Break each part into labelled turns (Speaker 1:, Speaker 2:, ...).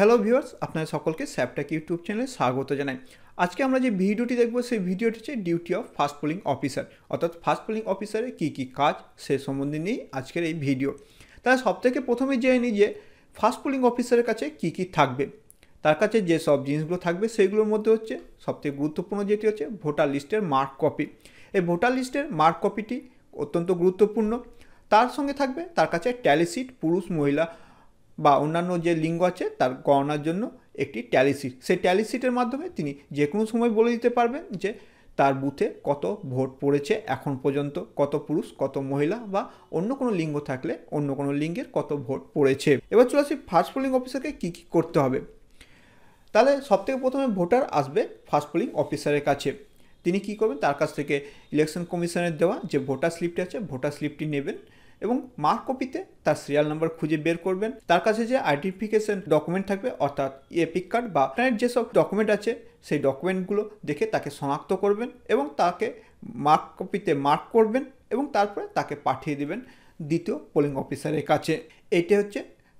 Speaker 1: Hello viewers আপনাদের সকলকে স্যাপটাক YouTube চ্যানেলে স্বাগত জানাই আজকে আমরা যে ভিডিওটি দেখব সেই ভিডিওটি হচ্ছে duty of first polling officer অর্থাৎ ফাস্ট পোলিং অফিসারের কী কী কাজ সে সম্বন্ধে নিয়েই আজকের এই ভিডিও তাহলে সবথেকে প্রথমে জেনে নিই যে ফাস্ট পোলিং অফিসারের কাছে কী কী থাকবে তার কাছে যে সব জিনিসগুলো থাকবে সেইগুলোর মধ্যে হচ্ছে সবথেকে গুরুত্বপূর্ণ যেটি হচ্ছে ভোটার লিস্টের মার্ক কপি এই ভোটার লিস্টের মার্ক কপিটি অত্যন্ত গুরুত্বপূর্ণ তার সঙ্গে থাকবে তার কাছে ট্যালিসিট পুরুষ মহিলা বা অন্যান্য যে লিঙ্গ আছে তার গণনার জন্য একটি ট্যালিসিট সেই ট্যালিসিটের মাধ্যমে তিনি যে কোনো সময় বলে দিতে পারবেন যে তার বুথে কত ভোট পড়েছে এখন পর্যন্ত কত পুরুষ কত মহিলা বা অন্য কোনো লিঙ্গ থাকলে অন্য কোনো লিঙ্গের কত ভোট পড়েছে এবার চলে আসি ফার্স্ট পোলিং অফিসারকে কী কী করতে হবে তাহলে সবথেকে প্রথমে ভোটার আসবে ফার্স্ট পোলিং অফিসারের কাছে তিনি কি করবেন তার কাছ থেকে ইলেকশন কমিশনের দেওয়া যে ভোটার স্লিপটি আছে ভোটার স্লিপটি নেবেন এবং মার্ক কপিতে তার সিরিয়াল নাম্বার খুঁজে বের করবেন তার কাছে যে আইডেন্টিফিকেশন ডকুমেন্ট থাকবে অর্থাৎ এপিক কার্ড বা যেসব ডকুমেন্ট আছে সেই ডকুমেন্টগুলো দেখে তাকে শনাক্ত করবেন এবং তাকে মার্ক কপিতে মার্ক করবেন এবং তারপরে তাকে পাঠিয়ে দেবেন দ্বিতীয় পোলিং অফিসারের কাছে এটি হচ্ছে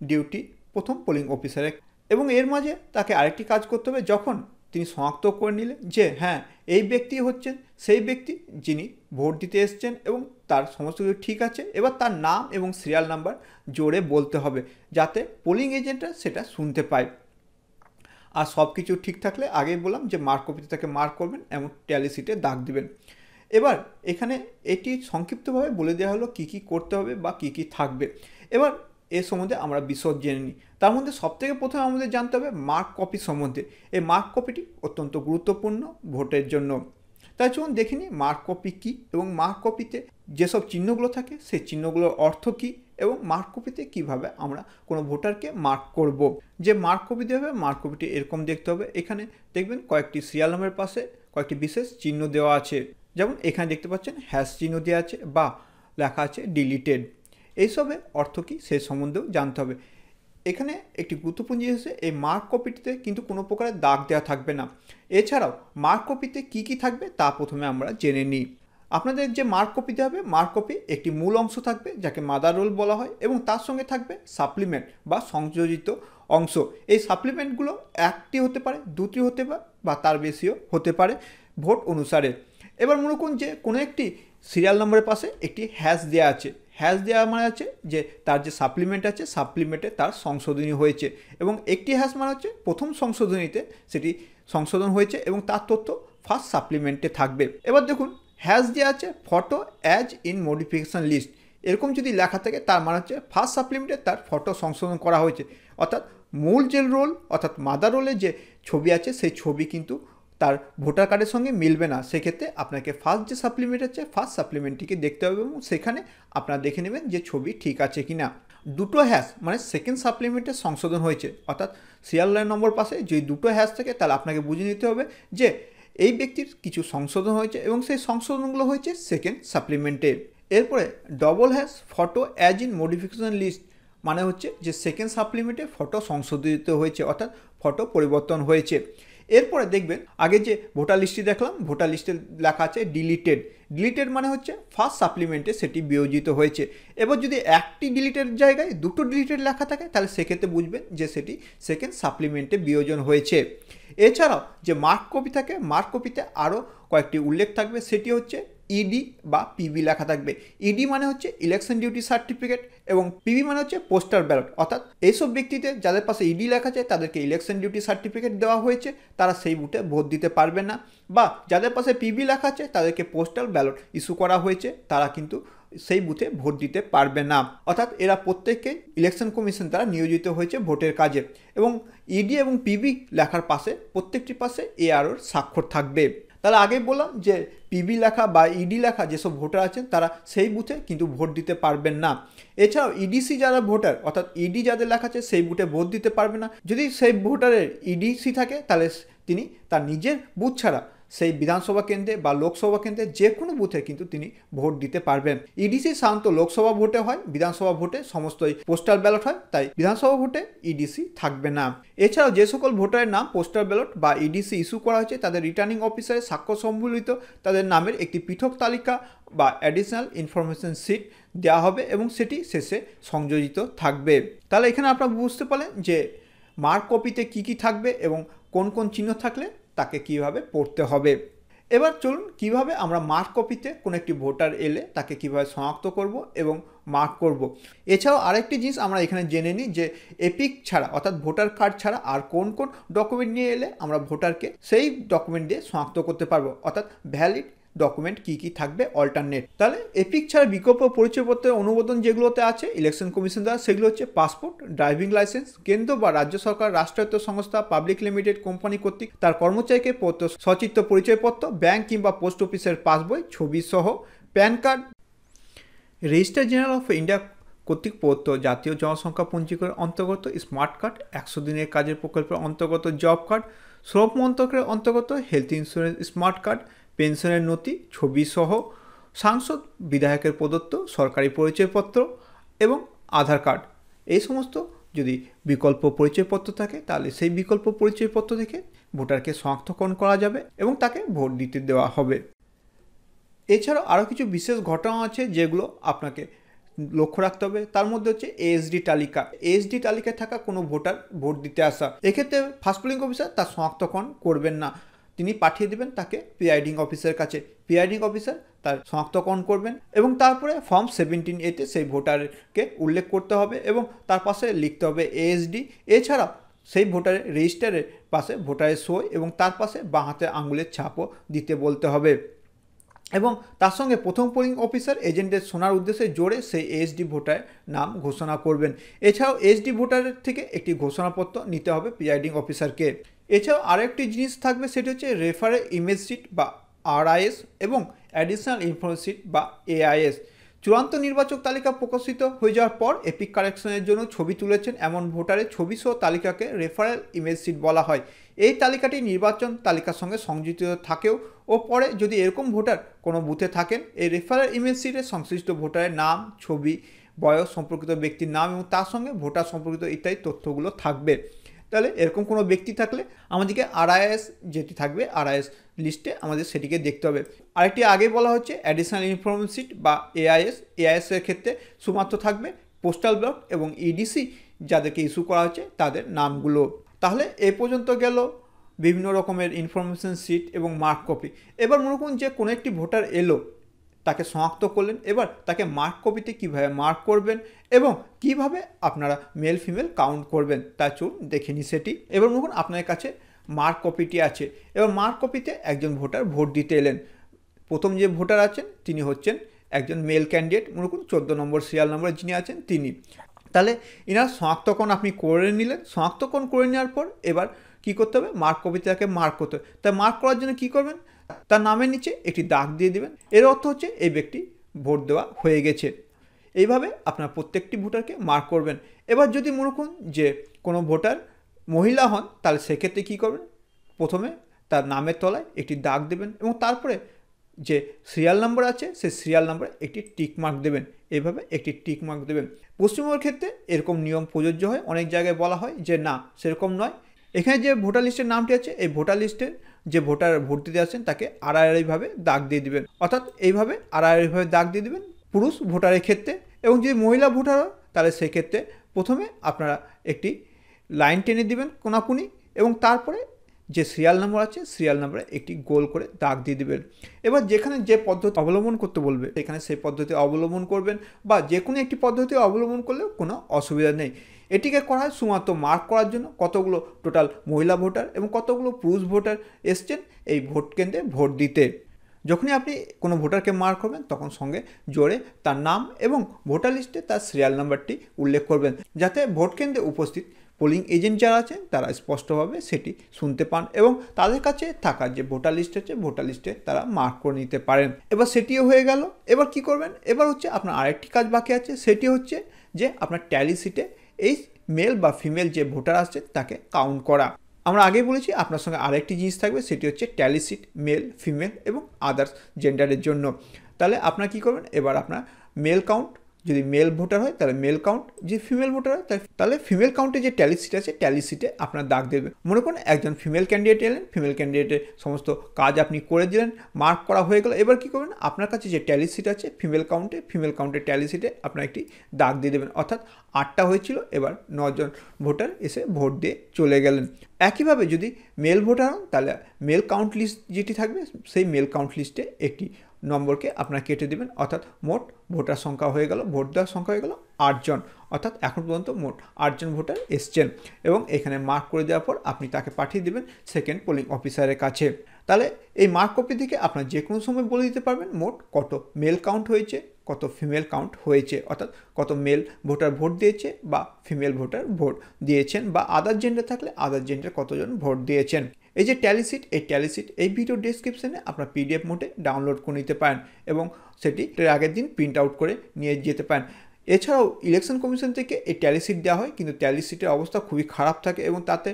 Speaker 1: ডিউটি প্রথম পোলিং অফিসারের এবং এর মাঝে তাকে আরেকটি কাজ করতে হবে যখন তিনি শনাক্ত করে নিলেন যে হ্যাঁ এই ব্যক্তি হচ্ছেন সেই ব্যক্তি যিনি ভোট দিতে এসছেন এবং তার সমস্ত কিছু ঠিক আছে এবার তার নাম এবং সিরিয়াল নাম্বার জোরে বলতে হবে যাতে পোলিং এজেন্টরা সেটা শুনতে পায় আর সব কিছু ঠিক থাকলে আগেই বললাম যে মার্কপিতে তাকে মার্ক করবেন এমন ট্যালি সিটে দাগ দিবেন এবার এখানে এটি সংক্ষিপ্তভাবে বলে দেওয়া হলো কি কি করতে হবে বা কি কি থাকবে এবার এ সম্বন্ধে আমরা বিশদ জেনে নিই তার মধ্যে সবথেকে প্রথমে আমাদের জানতে হবে মার্ক কপি সম্বন্ধে এই মার্ক কপিটি অত্যন্ত গুরুত্বপূর্ণ ভোটের জন্য তাই চলুন দেখে নিই মার্ক কপি কী এবং মার্ক কপিতে যেসব চিহ্নগুলো থাকে সেই চিহ্নগুলোর অর্থ কী এবং মার্ক কপিতে কীভাবে আমরা কোনো ভোটারকে মার্ক করব। যে মার্ক কপি দেওয়া হবে মার্ক কপিটি এরকম দেখতে হবে এখানে দেখবেন কয়েকটি সিরিয়াল নামের পাশে কয়েকটি বিশেষ চিহ্ন দেওয়া আছে যেমন এখানে দেখতে পাচ্ছেন হ্যাশ চিহ্ন দেওয়া আছে বা লেখা আছে ডিলিটেড এইসবে অর্থ কী সেই সম্বন্ধেও জানতে হবে এখানে একটি গুরুত্বপূর্ণ জিনিস হচ্ছে এই মার্ক কপিটিতে কিন্তু কোনো প্রকারের দাগ দেওয়া থাকবে না এছাড়াও মার্ক কপিতে কী কী থাকবে তা প্রথমে আমরা জেনে নিই আপনাদের যে মার্ক কপি দেওয়া হবে মার্ক কপি একটি মূল অংশ থাকবে যাকে মাদার রোল বলা হয় এবং তার সঙ্গে থাকবে সাপ্লিমেন্ট বা সংযোজিত অংশ এই সাপ্লিমেন্টগুলো একটি হতে পারে দুটি হতে পারে বা তার বেশিও হতে পারে ভোট অনুসারে এবার মনে করুন যে কোনো একটি সিরিয়াল নম্বরের পাশে একটি হ্যাশ দেওয়া আছে হ্যাশ দেওয়া মানে হচ্ছে যে তার যে সাপ্লিমেন্ট আছে সাপ্লিমেন্টে তার সংশোধনী হয়েছে এবং একটি হ্যাশ মানে হচ্ছে প্রথম সংশোধনীতে সেটি সংশোধন হয়েছে এবং তার তথ্য ফার্স্ট সাপ্লিমেন্টে থাকবে এবার দেখুন হ্যাশ দেওয়া আছে photo as in modification list এরকম যদি লেখা থাকে তার মানে হচ্ছে ফার্স্ট সাপ্লিমেন্টে তার ফটো সংশোধন করা হয়েছে অর্থাৎ মূল যে রোল অর্থাৎ মাদার রোলে যে ছবি আছে সেই ছবি কিন্তু তার ভোটার কার্ডের সঙ্গে মিলবে না সেক্ষেত্রে আপনাকে ফার্স্ট যে সাপ্লিমেন্ট আছে ফার্স্ট সাপ্লিমেন্টটিকে দেখতে হবে এবং সেখানে আপনারা দেখে নেবেন যে ছবি ঠিক আছে কি না দুটো হ্যাশ মানে সেকেন্ড সাপ্লিমেন্টের সংশোধন হয়েছে অর্থাৎ সিরিয়াল লাইন নম্বর পাশে যে দুটো হ্যাশ থাকে তাহলে আপনাকে বুঝে নিতে হবে যে এই ব্যক্তির কিছু সংশোধন হয়েছে এবং সেই সংশোধনগুলো হয়েছে সেকেন্ড সাপ্লিমেন্টে এরপরে double hash photo as in modification list মানে হচ্ছে যে সেকেন্ড সাপ্লিমেন্টে ফটো সংশোধিত হয়েছে অর্থাৎ ফটো পরিবর্তন হয়েছে এরপরে দেখবেন আগে যে ভোটার লিস্টটি দেখলাম ভোটার লিস্টে লেখা আছে ডিলিটেড ডিলিটেড মানে হচ্ছে ফার্স্ট সাপ্লিমেন্টে সেটি বিয়োজিত হয়েছে এবার যদি একটি ডিলিটেড জায়গায় দুটো ডিলিটেড লেখা থাকে তাহলে সেক্ষেত্রে বুঝবেন যে সেটি সেকেন্ড সাপ্লিমেন্টে বিয়োজন হয়েছে এছাড়াও যে মার্ক কপি থাকে মার্ক কপিতে আরও কয়েকটি উল্লেখ থাকবে সেটি হচ্ছে ইডি e বা পিবি লেখা থাকবে ইডি e মানে হচ্ছে ইলেকশন ডিউটি সার্টিফিকেট এবং পিবি মানে হচ্ছে পোস্টার ব্যালট অর্থাৎ এইসব ব্যক্তিতে যাদের পাশে ইডি e লেখা আছে তাদেরকে ইলেকশন ডিউটি সার্টিফিকেট দেওয়া হয়েছে তারা সেই বুথে ভোট দিতে পারবে না বা যাদের পাশে পিবি লেখা আছে তাদেরকে পোস্টাল ব্যালট ইস্যু করা হয়েছে তারা কিন্তু সেই বুথে ভোট দিতে পারবে না অর্থাৎ এরা প্রত্যেককে ইলেকশন কমিশন দ্বারা নিয়োজিত হয়েছে ভোটের কাজে এবং ইডি এবং পিবি লেখার পাশে প্রত্যেকটি পাশে এআরওর স্বাক্ষর থাকবে তাহলে আগে বললাম যে পিবি লেখা বা ইডি e লেখা যেসব ভোটার আছেন তারা সেই বুথে কিন্তু ভোট দিতে পারবেন না এছাড়াও ইডিসি e যারা ভোটার অর্থাৎ ইডি e যাদের লেখা আছে সেই বুথে ভোট দিতে পারবে না যদি সেই ভোটারের ইডিসি থাকে তাহলে তিনি তার নিজের বুথ ছাড়া সেই বিধানসভা কেন্দ্রে বা লোকসভা কেন্দ্রে যে কোনো বুথে কিন্তু তিনি ভোট দিতে পারবেন ইডিসি সাধারণত লোকসভা ভোটে হয় বিধানসভা ভোটে সমস্তই পোস্টাল ব্যালট হয় তাই বিধানসভা ভোটে ইডিসি থাকবে না এছাড়াও যে সকল ভোটারের নাম পোস্টাল ব্যালট বা ইডিসি ইস্যু করা হয়েছে তাদের রিটার্নিং অফিসারের সাক্ষ্য সম্বলিত তাদের নামের একটি পৃথক তালিকা বা অ্যাডিশনাল ইনফরমেশন শিট দেওয়া হবে এবং সেটি শেষে সংযোজিত থাকবে তাহলে এখানে আপনারা বুঝতে পারলেন যে মার্ক কপিতে কি কি থাকবে এবং কোন কোন চিহ্ন থাকলে তাকে কিভাবে পড়তে হবে এবার চলুন কিভাবে আমরা মার্ক কপিতে কোনো একটি ভোটার এলে তাকে কিভাবে শনাক্ত করব এবং মার্ক করব। এছাড়াও আরেকটি জিনিস আমরা এখানে জেনে নিই যে এপিক ছাড়া অর্থাৎ ভোটার কার্ড ছাড়া আর কোন কোন ডকুমেন্ট নিয়ে এলে আমরা ভোটারকে সেই ডকুমেন্ট দিয়ে শনাক্ত করতে পারবো অর্থাৎ ভ্যালিড ডকুমেন্ট কি কি থাকবে অল্টারনেট তাহলে এপিক ছাড়া বিকল্প পরিচয়পত্রের অনুমোদন যেগুলোতে আছে ইলেকশন কমিশন দ্বারা সেগুলো হচ্ছে পাসপোর্ট ড্রাইভিং লাইসেন্স কেন্দ্র বা রাজ্য সরকার রাষ্ট্রায়ত্ত সংস্থা পাবলিক লিমিটেড কোম্পানি কর্তৃক তার কর্মচারীকে পত্র সচিত্র পরিচয়পত্র ব্যাংক কিংবা পোস্ট অফিসের পাসবই ছবি সহ PAN card registrar general of India কর্তৃক পত্র জাতীয় জনসংখ্যা পঞ্জীকরণের অন্তর্গত স্মার্ট কার্ড একশো দিনের কাজের প্রকল্পের অন্তর্গত জব কার্ড শ্রম মন্ত্রকের অন্তর্গত হেলথ ইন্স্যুরেন্স স্মার্ট কার্ড পেনশনের নথি ছবিসহ সাংসদ বিধায়কের প্রদত্ত সরকারি পরিচয়পত্র এবং আধার কার্ড এই সমস্ত যদি বিকল্প পরিচয়পত্র থাকে তাহলে সেই বিকল্প পরিচয়পত্র দেখে ভোটারকে শনাক্তকরণ করা যাবে এবং তাকে ভোট দিতে দেওয়া হবে এছাড়াও আরও কিছু বিশেষ ঘটনা আছে যেগুলো আপনাকে লক্ষ্য রাখতে হবে তার মধ্যে হচ্ছে এএসডি তালিকা এএসডি তালিকায় থাকা কোনো ভোটার ভোট দিতে আসা এক্ষেত্রে ফার্স্ট পোলিং অফিসার তার শনাক্তকরণ করবেন না তিনি পাঠিয়ে দেবেন তাকে পিআইডিং অফিসের কাছে পিআইডিং অফিসার তার শনাক্তকরণ করবেন এবং তারপরে ফর্ম সেভেন্টিন এতে সেই ভোটারকে উল্লেখ করতে হবে এবং তার পাশে লিখতে হবে এএসডি এছাড়া সেই ভোটারের রেজিস্টারের পাশে ভোটারের সই এবং তার পাশে বাঁ হাতে আঙুলের ছাপও দিতে বলতে হবে এবং তার সঙ্গে প্রথম পোলিং অফিসার এজেন্টের শোনার উদ্দেশ্যে জোরে সেই এসডি ভোটার নাম ঘোষণা করবেন এছাড়াও এসডি ভোটারের থেকে একটি ঘোষণাপত্র নিতে হবে প্রিজাইডিং অফিসারকে এছাড়াও আরেকটি জিনিস থাকবে সেটি হচ্ছে রেফারে ইমেজ শিট বা আরআইএস এবং অ্যাডিশনাল ইনফরমেশন বা এআইএস চূড়ান্ত নির্বাচক তালিকা প্রকাশিত হয়ে যাওয়ার পর এপিক কারেকশনের জন্য ছবি তুলেছেন এমন ভোটারের ছবি সহ তালিকাকে রেফারেল ইমেজ শিট বলা হয় এই তালিকাটি নির্বাচন তালিকার সঙ্গে সংযুক্ত থাকেও ও পরে যদি এরকম ভোটার কোনো বুথে থাকেন এই রেফারেল ইমেজ সিটে সংশ্লিষ্ট ভোটারের নাম ছবি বয়স সম্পর্কিত ব্যক্তির নাম এবং তার সঙ্গে ভোটার সম্পর্কিত ইত্যাদি তথ্যগুলো থাকবে তাহলে এরকম কোনো ব্যক্তি থাকলে আমাদেরকে আরআইএস যেটি থাকবে আরআইএস লিস্টে আমাদের সেটিকে দেখতে হবে আরেকটি আগে বলা হচ্ছে অ্যাডিশনাল ইনফরমেশন শিট বা এআইএস এআইএসের ক্ষেত্রে শুধুমাত্র থাকবে পোস্টাল ব্লক এবং ইডিসি e যাদেরকে ইস্যু করা হচ্ছে তাদের নামগুলো তাহলে এ পর্যন্ত গেল বিভিন্ন রকমের ইনফরমেশন শিট এবং মার্ক কপি এবার মনে করুন যে কোনো একটি ভোটার এলো তাকে শনাক্ত করলেন এবার তাকে মার্ক কপিতে কিভাবে মার্ক করবেন এবং কিভাবে আপনারা মেল ফিমেল কাউন্ট করবেন তা চুন দেখে নি সেটি এবার দেখুন আপনার কাছে মার্ক কপিটি আছে এবার মার্ক কপিতে একজন ভোটার ভোট দিতে এলেন প্রথম যে ভোটার আছেন তিনি হচ্ছেন একজন মেল ক্যান্ডিডেট মনে করুন চোদ্দো নম্বর সিরিয়াল নম্বরে যিনি আছেন তিনি তাহলে এনার শনাক্তকরণ আপনি করে নিলেন শনাক্তকরণ করে নেওয়ার পর এবার কি করতে হবে মার্ক কপিতে তাকে মার্ক করতে হবে তাই মার্ক করার জন্য কি করবেন তার নামের নিচে একটি দাগ দিয়ে দেবেন এর অর্থ হচ্ছে এই ব্যক্তি ভোট দেওয়া হয়ে গেছে এইভাবে আপনার প্রত্যেকটি ভোটারকে মার্ক করবেন এবার যদি মনে করুন যে কোনো ভোটার মহিলা হন তাহলে সেক্ষেত্রে কী করবেন প্রথমে তার নামের তলায় একটি দাগ দেবেন এবং তারপরে যে সিরিয়াল নাম্বার আছে সেই সিরিয়াল নাম্বারে একটি টিক মার্ক দেবেন এইভাবে একটি টিক মার্ক দেবেন পশ্চিমবঙ্গের ক্ষেত্রে এরকম নিয়ম প্রযোজ্য হয় অনেক জায়গায় বলা হয় যে না সেরকম নয় এখানে যে ভোটার লিস্টের নামটি আছে এই ভোটার লিস্টের যে ভোটার ভোট দিতে আসছেন তাকে আড়াআড়িভাবে দাগ দিয়ে দিবেন অর্থাৎ এইভাবে আড়াআড়িভাবে দাগ দিয়ে দিবেন পুরুষ ভোটারের ক্ষেত্রে এবং যদি মহিলা ভোটার হয় তাহলে সেক্ষেত্রে প্রথমে আপনারা একটি লাইন টেনে দিবেন কোনাকুনি এবং তারপরে যে সিরিয়াল নাম্বার আছে সিরিয়াল নাম্বারে একটি গোল করে দাগ দিয়ে দেবেন এবার যেখানে যে পদ্ধতি অবলম্বন করতে বলবে সেখানে সেই পদ্ধতি অবলম্বন করবেন বা যে কোনো একটি পদ্ধতি অবলম্বন করলেও কোনো অসুবিধা নেই এটিকে করা হয় শুধুমাত্র মার্ক করার জন্য কতগুলো টোটাল মহিলা ভোটার এবং কতগুলো পুরুষ ভোটার এসছেন এই ভোট কেন্দ্রে ভোট দিতে যখনই আপনি কোনো ভোটারকে মার্ক করবেন তখন সঙ্গে জোরে তার নাম এবং ভোটার লিস্টে তার সিরিয়াল নাম্বারটি উল্লেখ করবেন যাতে ভোট কেন্দ্রে উপস্থিত পোলিং এজেন্ট যারা আছেন তারা স্পষ্টভাবে সেটি শুনতে পান এবং তাদের কাছে থাকা যে ভোটার লিস্ট আছে ভোটার লিস্টে তারা মার্ক করে নিতে পারেন এবার সেটিও হয়ে গেল এবার কি করবেন এবার হচ্ছে আপনার আরেকটি কাজ বাকি আছে সেটি হচ্ছে যে আপনার ট্যালি সিটে এই মেল বা ফিমেল যে ভোটার আছে তাকে কাউন্ট করা আমরা আগে বলেছি আপনার সঙ্গে আরেকটি জিনিস থাকবে সেটি হচ্ছে ট্যালি সিট মেল ফিমেল এবং আদার্স জেন্ডারের জন্য তাহলে আপনার কি করবেন এবার আপনার মেল কাউন্ট যদি মেল ভোটার হয় তাহলে মেল কাউন্ট যদি ফিমেল ভোটার হয় তাহলে ফিমেল কাউন্টে যে ট্যালি সিট আছে ট্যালি সিটে আপনার দাগ দেবে মনে করুন একজন ফিমেল ক্যান্ডিডেট এলেন ফিমেল ক্যান্ডিডেটের সমস্ত কাজ আপনি করে দিলেন মার্ক করা হয়ে গেল এবার কী করবেন আপনার কাছে যে ট্যালি সিট আছে ফিমেল কাউন্টে ফিমেল কাউন্টে ট্যালি সিটে আপনার একটি দাগ দিয়ে দেবেন অর্থাৎ আটটা হয়েছিল এবার নজন ভোটার এসে ভোট দিয়ে চলে গেলেন একইভাবে যদি মেল ভোটার হন তাহলে মেল কাউন্ট লিস্ট যেটি থাকবে সেই মেল কাউন্ট লিস্টে একটি নম্বরকে আপনারা কেটে দেবেন অর্থাৎ মোট ভোটার সংখ্যা হয়ে গেল ভোট দেওয়ার সংখ্যা হয়ে গেল আটজন অর্থাৎ এখন পর্যন্ত মোট আটজন ভোটার এসছেন এবং এখানে মার্ক করে দেওয়ার পর আপনি তাকে পাঠিয়ে দেবেন সেকেন্ড পোলিং অফিসারের কাছে তাহলে এই মার্ক কপি থেকে আপনার যে কোনো সময় বলে দিতে পারবেন মোট কত মেল কাউন্ট হয়েছে কত ফিমেল কাউন্ট হয়েছে অর্থাৎ কত মেল ভোটার ভোট দিয়েছে বা ফিমেল ভোটার ভোট দিয়েছেন বা আদার জেন্ডার থাকলে আদার জেন্ডার কতজন ভোট দিয়েছেন এই যে ট্যালিসিট এই ট্যালিসিট এই ভিডিও ডিসক্রিপশানে আপনার পিডিএফ মোটে ডাউনলোড করে নিতে পারেন এবং সেটি আগের দিন প্রিন্ট আউট করে নিয়ে যেতে পারেন এছাড়াও ইলেকশন কমিশন থেকে এই ট্যালিসিট দেওয়া হয় কিন্তু ট্যালিসিটের অবস্থা খুবই খারাপ থাকে এবং তাতে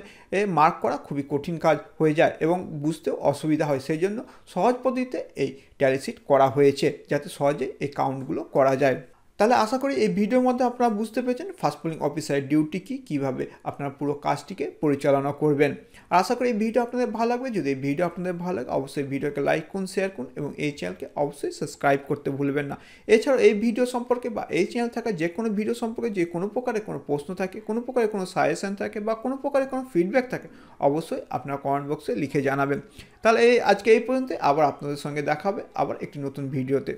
Speaker 1: মার্ক করা খুবই কঠিন কাজ হয়ে যায় এবং বুঝতেও অসুবিধা হয় সেই জন্য সহজ পদ্ধতিতে এই ট্যালিসিট করা হয়েছে যাতে সহজে এই কাউন্টগুলো করা যায় তাহলে আশা করি এই ভিডিওর মধ্যে আপনারা বুঝতে পেরেছেন ফাস্ট পোলিং অফিসারের ডিউটি কী কীভাবে আপনারা পুরো কাজটিকে পরিচালনা করবেন আর আশা করি এই ভিডিও আপনাদের ভালো লাগবে যদি এই ভিডিও আপনাদের ভালো লাগে অবশ্যই ভিডিওকে লাইক করুন শেয়ার করুন এবং এই চ্যানেলকে অবশ্যই সাবস্ক্রাইব করতে ভুলবেন না এছাড়াও এই ভিডিও সম্পর্কে বা এই চ্যানেল থাকা যে কোনো ভিডিও সম্পর্কে যে কোনো প্রকারের কোনো প্রশ্ন থাকে কোনো প্রকারের কোনো সাজেশন থাকে বা কোনো প্রকারের কোনো ফিডব্যাক থাকে অবশ্যই আপনার কমেন্ট বক্সে লিখে জানাবেন তাহলে এই আজকে এই পর্যন্ত আবার আপনাদের সঙ্গে দেখাবে আবার একটি নতুন ভিডিওতে